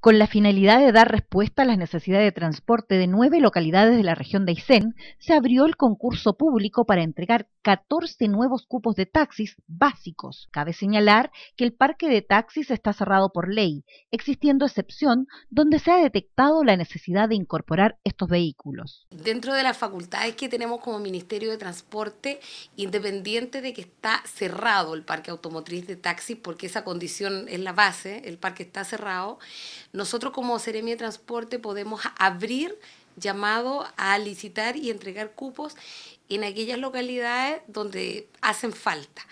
con la finalidad de dar respuesta a las necesidades de transporte de nueve localidades de la región de Aysén, se abrió el concurso público para entregar 14 nuevos cupos de taxis básicos. Cabe señalar que el parque de taxis está cerrado por ley, existiendo excepción donde se ha detectado la necesidad de incorporar estos vehículos. Dentro de las facultades que tenemos como Ministerio de Transporte, independiente de que está cerrado el parque automotriz de taxis, porque esa condición es la base, el parque está cerrado, nosotros como Seremia de Transporte podemos abrir llamado a licitar y entregar cupos en aquellas localidades donde hacen falta.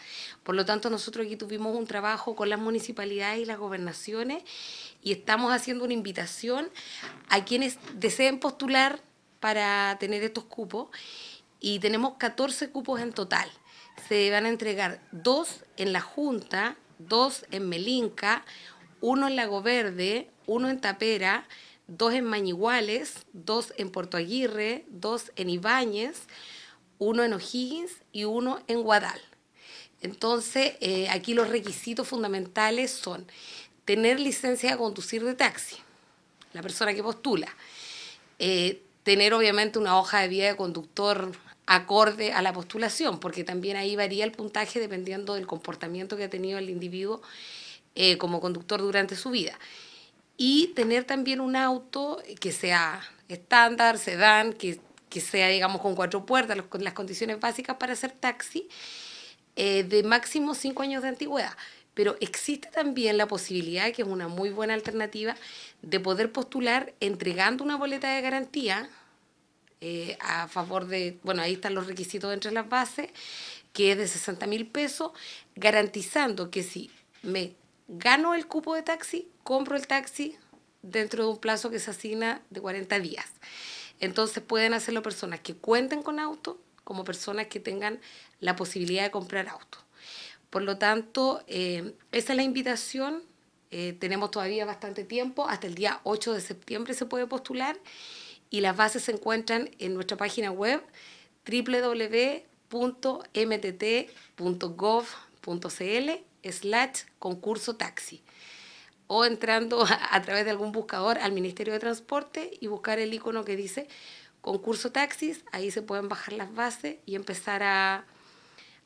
Por lo tanto, nosotros aquí tuvimos un trabajo con las municipalidades y las gobernaciones y estamos haciendo una invitación a quienes deseen postular para tener estos cupos y tenemos 14 cupos en total. Se van a entregar dos en la Junta, dos en Melinca, uno en Lago Verde, uno en Tapera, dos en Mañiguales, dos en Puerto Aguirre, dos en Ibáñez, uno en O'Higgins y uno en Guadal. Entonces, eh, aquí los requisitos fundamentales son tener licencia de conducir de taxi, la persona que postula, eh, tener obviamente una hoja de vía de conductor acorde a la postulación, porque también ahí varía el puntaje dependiendo del comportamiento que ha tenido el individuo eh, como conductor durante su vida y tener también un auto que sea estándar, sedán, que, que sea, digamos, con cuatro puertas, con las condiciones básicas para hacer taxi, eh, de máximo cinco años de antigüedad. Pero existe también la posibilidad, que es una muy buena alternativa, de poder postular entregando una boleta de garantía eh, a favor de, bueno, ahí están los requisitos entre las bases, que es de 60 mil pesos, garantizando que si me gano el cupo de taxi, compro el taxi dentro de un plazo que se asigna de 40 días. Entonces pueden hacerlo personas que cuenten con auto como personas que tengan la posibilidad de comprar auto. Por lo tanto, eh, esa es la invitación. Eh, tenemos todavía bastante tiempo. Hasta el día 8 de septiembre se puede postular y las bases se encuentran en nuestra página web www.mtt.gov.cl slash concurso taxi o entrando a, través de algún buscador al Ministerio de Transporte y buscar el icono que dice concurso taxis, ahí se pueden bajar las bases y empezar a,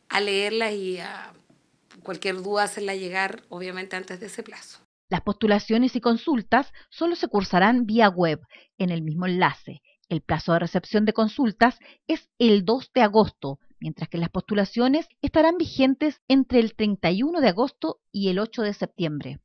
a leerlas y a cualquier duda hacerla llegar obviamente antes de ese plazo. Las postulaciones y consultas solo se cursarán vía web en el mismo enlace. El plazo de recepción de consultas es el 2 de agosto, mientras que las postulaciones estarán vigentes entre el 31 de agosto y el 8 de septiembre.